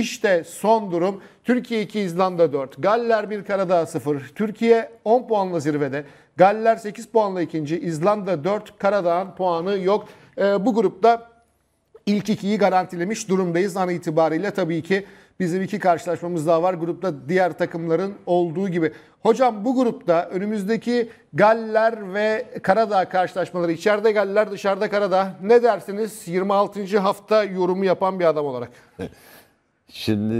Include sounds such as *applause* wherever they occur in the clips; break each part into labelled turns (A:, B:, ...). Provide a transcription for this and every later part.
A: İşte son durum. Türkiye 2, İzlanda 4. Galler 1, Karadağ 0. Türkiye 10 puanla zirvede. Galler 8 puanla ikinci. İzlanda 4, Karadağ'ın puanı yok. E, bu grupta ilk ikiyi garantilemiş durumdayız an itibariyle. Tabii ki bizim iki karşılaşmamız daha var. Grupta diğer takımların olduğu gibi. Hocam bu grupta önümüzdeki Galler ve Karadağ karşılaşmaları içeride Galler dışarıda Karadağ ne dersiniz 26. hafta yorumu yapan bir adam olarak?
B: Şimdi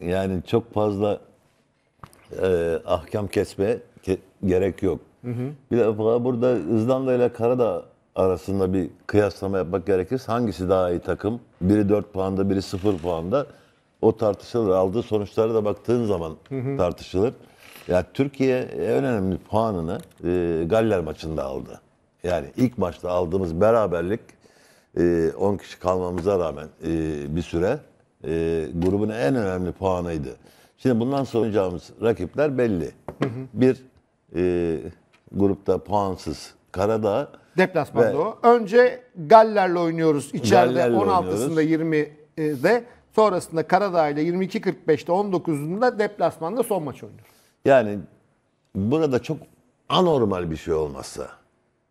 B: yani çok fazla e, ahkam kesme ke gerek yok. Hı hı. Bir defa burada İzlanda ile Karadağ arasında bir kıyaslama yapmak gerekir. hangisi daha iyi takım? Biri 4 puanda, biri 0 puanda. O tartışılır. Aldığı sonuçlara da baktığın zaman hı hı. tartışılır. Ya yani Türkiye en önemli puanını e, Galler maçında aldı. Yani ilk maçta aldığımız beraberlik e, kişi kalmamıza rağmen e, bir süre e, grubun en önemli puanıydı. Şimdi bundan sonra oynayacağımız rakipler belli. Hı hı. Bir e, grupta puansız Karadağ.
A: Deplasmanda o. Önce Galler'le oynuyoruz içeride Galler'le 16'sında 20'de. Sonrasında Karadağ ile 22.45'te 19'unda deplasmanda son maç oynuyor.
B: Yani burada çok anormal bir şey olmazsa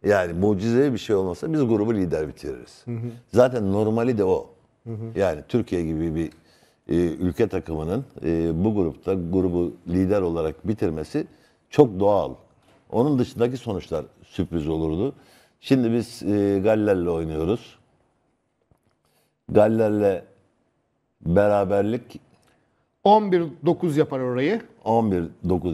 B: yani mucizevi bir şey olmazsa biz grubu lider bitiririz. Hı hı. Zaten normali de o. Hı Yani Türkiye gibi bir e, ülke takımının e, bu grupta grubu lider olarak bitirmesi çok doğal. Onun dışındaki sonuçlar sürpriz olurdu. Şimdi biz e, Galler'le oynuyoruz. Galler'le beraberlik 11-9 yapar orayı. 11-9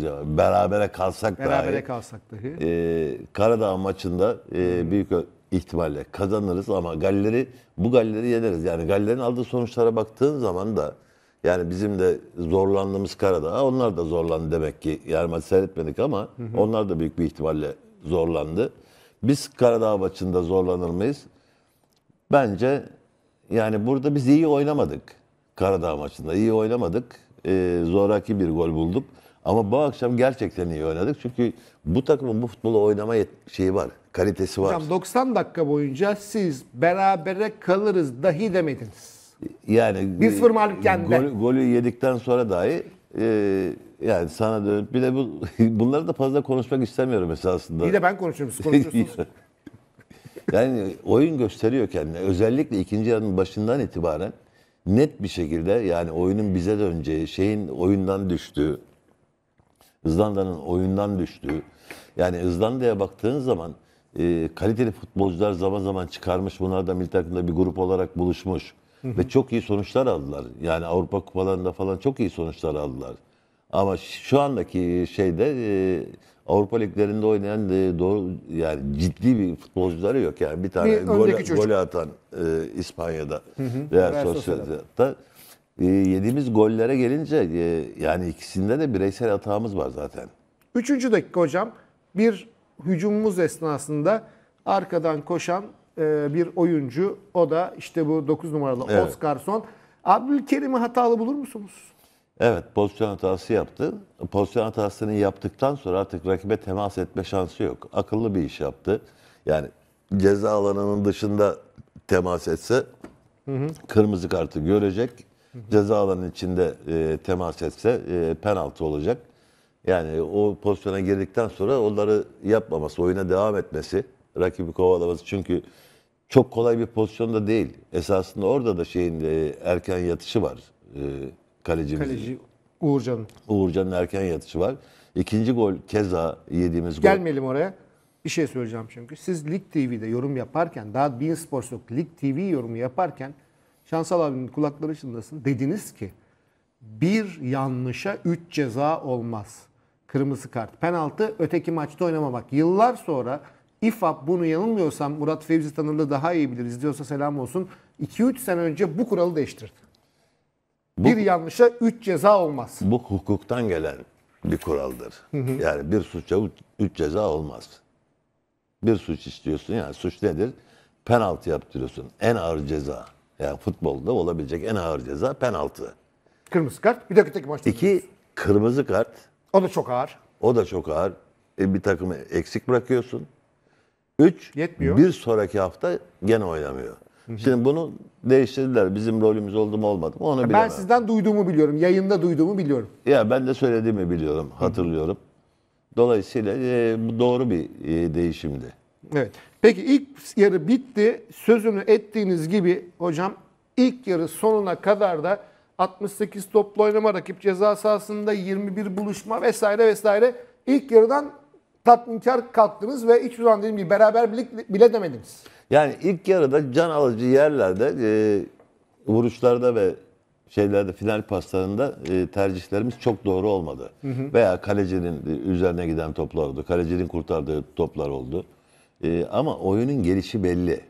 B: yapar. Berabere kalsak Berabere dahi. Berabere kalsak dahi. E, Karadağ maçında e, Büyük ihtimalle kazanırız ama Galler'i bu Galler'i yeneriz. Yani Galler'in aldığı sonuçlara baktığın zaman da yani bizim de zorlandığımız Karadağ onlar da zorlandı demek ki. Yani maçı seyretmedik ama hı hı. onlar da büyük bir ihtimalle zorlandı. Biz Karadağ maçında zorlanır mıyız? Bence yani burada biz iyi oynamadık. Karadağ maçında iyi oynamadık. Ee, zoraki bir gol bulduk. Ama bu akşam gerçekten iyi oynadık. Çünkü bu takımın bu futbolu oynama şeyi var kalitesi var.
A: Hocam 90 dakika boyunca siz berabere kalırız dahi demediniz.
B: Yani biz 0 mağlupken gol, golü yedikten sonra dahi e, yani sana dönüp bir de bu, *laughs* bunları da fazla konuşmak istemiyorum esasında. İyi de ben konuşuyorum siz konuşuyorsunuz. *laughs* yani oyun gösteriyor kendini. Özellikle ikinci yarının başından itibaren net bir şekilde yani oyunun bize döneceği, şeyin oyundan düştüğü, Izlanda'nın oyundan düştüğü. Yani Izlanda'ya baktığın zaman e, kaliteli futbolcular zaman zaman çıkarmış. Bunlar da milli takımda bir grup olarak buluşmuş. Ve çok iyi sonuçlar aldılar. Yani Avrupa kupalarında falan çok iyi sonuçlar aldılar. Ama şu andaki şeyde e, Avrupa liglerinde oynayan e, doğru yani ciddi bir futbolcuları yok yani bir tane gol, gol atan e, İspanya'da veya Real e, yediğimiz gollere gelince e, yani ikisinde de bireysel hatamız var zaten.
A: Üçüncü dakika hocam bir hücumumuz esnasında arkadan koşan e, bir oyuncu. O da işte bu 9 numaralı evet. son Abdülkerim'i hatalı bulur musunuz?
B: Evet pozisyon hatası yaptı. Pozisyon hatasını yaptıktan sonra artık rakibe temas etme şansı yok. Akıllı bir iş yaptı. Yani ceza alanının dışında temas etse hı hı. kırmızı kartı görecek. Hı hı. Ceza alanının içinde e, temas etse e, penaltı olacak. Yani o pozisyona girdikten sonra onları yapmaması, oyuna devam etmesi, rakibi kovalaması. Çünkü çok kolay bir pozisyonda değil. Esasında orada da şeyin e, erken yatışı var. E, kalecimiz. Kaleci Uğurcan'ın. Uğurcan'ın erken yatışı var. İkinci gol keza yediğimiz gol. Gelmeyelim
A: oraya. Bir şey söyleyeceğim çünkü. Siz Lig TV'de yorum yaparken, daha Bein Sports yok, Lig TV yorumu yaparken Şansal abinin kulakları içindesin. Dediniz ki bir yanlışa üç ceza olmaz. Kırmızı kart, penaltı, öteki maçta oynamamak. Yıllar sonra İFAP bunu yanılmıyorsam Murat Fevzi Tanırlı daha iyi bilir. İzliyorsa selam olsun. 2-3 sene önce bu kuralı değiştirdi. Bu, bir yanlışa 3 ceza olmaz.
B: Bu hukuktan gelen bir kuraldır. Yani bir suça 3 ceza olmaz. Bir suç istiyorsun yani suç nedir? Penaltı yaptırıyorsun. En ağır ceza. Yani futbolda olabilecek en ağır ceza penaltı. Kırmızı kart. Bir dakika maçta. İki kırmızı kart o da çok ağır. O da çok ağır. E, bir takımı eksik bırakıyorsun. Üç, Yetmiyor. bir sonraki hafta gene oynamıyor. Şimdi bunu değiştirdiler. Bizim rolümüz oldu mu olmadı mı onu bilemem. Ben
A: sizden duyduğumu biliyorum. Yayında duyduğumu biliyorum.
B: Ya ben de söylediğimi biliyorum, hatırlıyorum. Dolayısıyla e, bu doğru bir e, değişimdi.
A: Evet. Peki ilk yarı bitti. Sözünü ettiğiniz gibi hocam ilk yarı sonuna kadar da 68 toplu oynama, rakip ceza sahasında 21 buluşma vesaire vesaire. İlk yarıdan tatminkar kalktınız ve hiçbir zaman dediğim gibi beraber bile, demediniz.
B: Yani ilk yarıda can alıcı yerlerde e, vuruşlarda ve şeylerde final paslarında e, tercihlerimiz çok doğru olmadı. Hı hı. Veya kalecinin üzerine giden toplar oldu. Kalecinin kurtardığı toplar oldu. E, ama oyunun gelişi belli.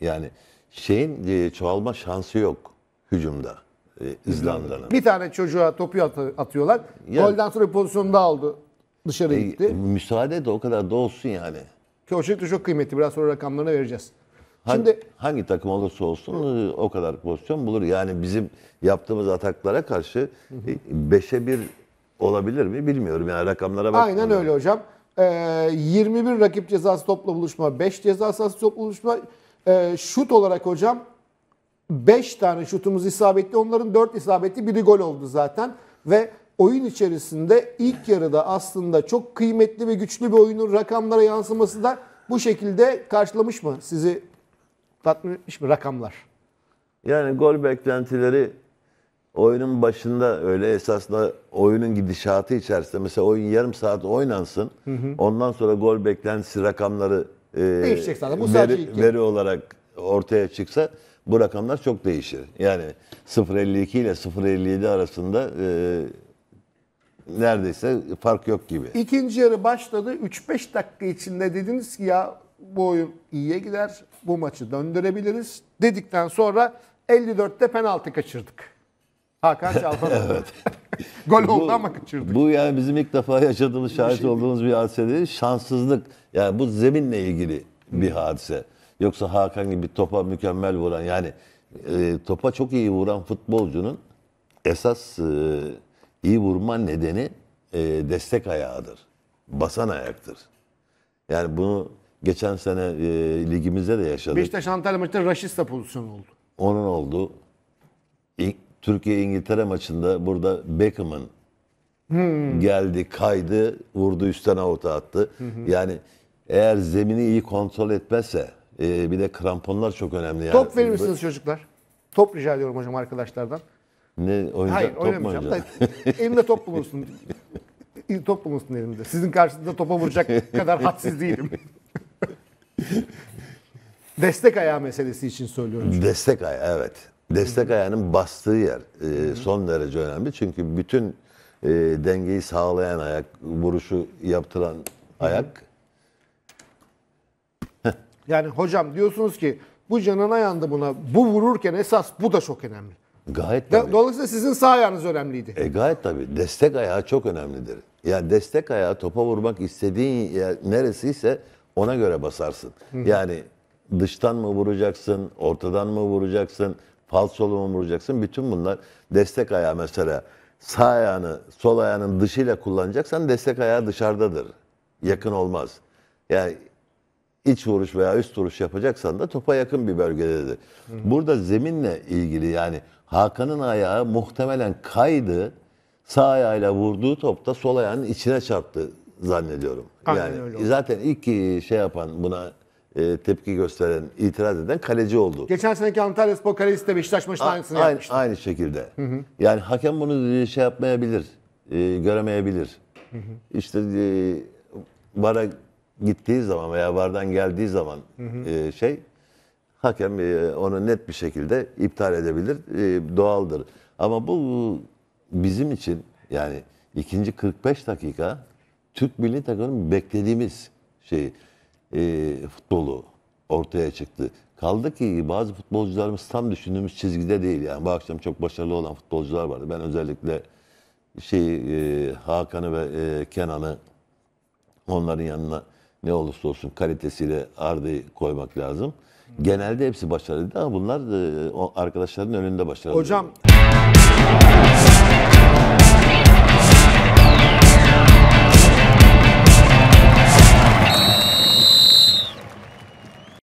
B: Yani şeyin e, çoğalma şansı yok hücumda. E, İzlanda'nın.
A: Bir tane çocuğa topu atıyorlar. Ya, Golden sonra da aldı.
B: Dışarı e, gitti. Müsaade de o kadar da olsun yani.
A: Ki o çok kıymetli. Biraz sonra rakamlarını vereceğiz.
B: Hangi, Şimdi hangi takım olursa olsun hı. E, o kadar pozisyon bulur. Yani bizim yaptığımız ataklara karşı 5'e 1 olabilir mi bilmiyorum. Yani rakamlara bak. Aynen öyle
A: hocam. Ee, 21 rakip cezası topla buluşma, 5 ceza sahası topla buluşma. Ee, şut olarak hocam 5 tane şutumuz isabetli. Onların 4 isabetli, biri gol oldu zaten. Ve oyun içerisinde ilk yarıda aslında çok kıymetli ve güçlü bir oyunun rakamlara yansıması da bu şekilde karşılamış mı? Sizi tatmin etmiş mi rakamlar?
B: Yani gol beklentileri oyunun başında öyle esasında oyunun gidişatı içerisinde mesela oyun yarım saat oynansın. Hı hı. Ondan sonra gol beklentisi rakamları e, Değişecek zaten. Bu veri, veri olarak ortaya çıksa bu rakamlar çok değişir. Yani 0.52 ile 0.57 arasında e, neredeyse fark yok gibi.
A: İkinci yarı başladı. 3-5 dakika içinde dediniz ki ya bu oyun iyiye gider. Bu maçı döndürebiliriz. Dedikten sonra 54'te penaltı kaçırdık. Hakan *laughs* Çalpan. evet.
B: *laughs* Gol bu, oldu ama kaçırdık. Bu yani bizim ilk defa yaşadığımız, şahit bir şey olduğumuz bir hadise değil. Şanssızlık. Yani bu zeminle ilgili bir hadise. Yoksa Hakan gibi topa mükemmel vuran yani e, topa çok iyi vuran futbolcunun esas e, iyi vurma nedeni e, destek ayağıdır. Basan ayaktır. Yani bunu geçen sene e, ligimizde de yaşadık. Beşiktaş
A: Antalya maçında Raşista pozisyonu oldu.
B: Onun oldu. Türkiye İngiltere maçında burada Beckham'ın hmm. geldi, kaydı, vurdu üstten avuta attı. Hmm. Yani eğer zemini iyi kontrol etmezse ee, bir de kramponlar çok önemli. Yani. Top verir misiniz
A: çocuklar? Top rica ediyorum hocam arkadaşlardan.
B: Ne oyuncak Hayır, top oynamayacağım. mu Elimde
A: top bulunsun. top bulunsun elimde. Sizin karşınızda topa vuracak kadar hadsiz değilim. *laughs* Destek ayağı meselesi için söylüyorum.
B: Destek ayağı evet. Destek ayağının bastığı yer e, son derece önemli. Çünkü bütün e, dengeyi sağlayan ayak, vuruşu yaptıran ayak
A: yani hocam diyorsunuz ki bu canına yandı buna. Bu vururken esas bu da çok önemli.
B: Gayet tabii. Dolayısıyla sizin sağ ayağınız önemliydi. E gayet tabii. Destek ayağı çok önemlidir. Yani destek ayağı topa vurmak istediğin yer, neresiyse ona göre basarsın. Hı. Yani dıştan mı vuracaksın, ortadan mı vuracaksın, falsolu mu vuracaksın? Bütün bunlar destek ayağı mesela sağ ayağını sol ayağının dışıyla kullanacaksan destek ayağı dışarıdadır. Yakın olmaz. Yani iç vuruş veya üst vuruş yapacaksan da topa yakın bir bölgede Burada zeminle ilgili yani Hakan'ın ayağı muhtemelen kaydı. Sağ ayağıyla vurduğu topta sol ayağının içine çarptı zannediyorum. Aynen yani öyle zaten ilk şey yapan buna e, tepki gösteren, itiraz eden kaleci oldu. Geçen seneki Antalya Spor
A: kalecisi de Beşiktaş maçında aynısını aynı,
B: yapmıştı. aynı şekilde. Hı hı. Yani hakem bunu şey yapmayabilir, e, göremeyebilir. Hı hı. İşte e, bara gittiği zaman veya vardan geldiği zaman hı e, hı. şey hakem e, onu net bir şekilde iptal edebilir. E, doğaldır. Ama bu bizim için yani ikinci 45 dakika Türk milli takımının beklediğimiz şey e, futbolu ortaya çıktı. Kaldı ki bazı futbolcularımız tam düşündüğümüz çizgide değil. Yani bu akşam çok başarılı olan futbolcular vardı. Ben özellikle şey e, Hakan'ı ve e, Kenan'ı onların yanına ne olursa olsun kalitesiyle Arda'yı koymak lazım. Genelde hepsi başarılıydı ama bunlar e, arkadaşların önünde başarılı. Hocam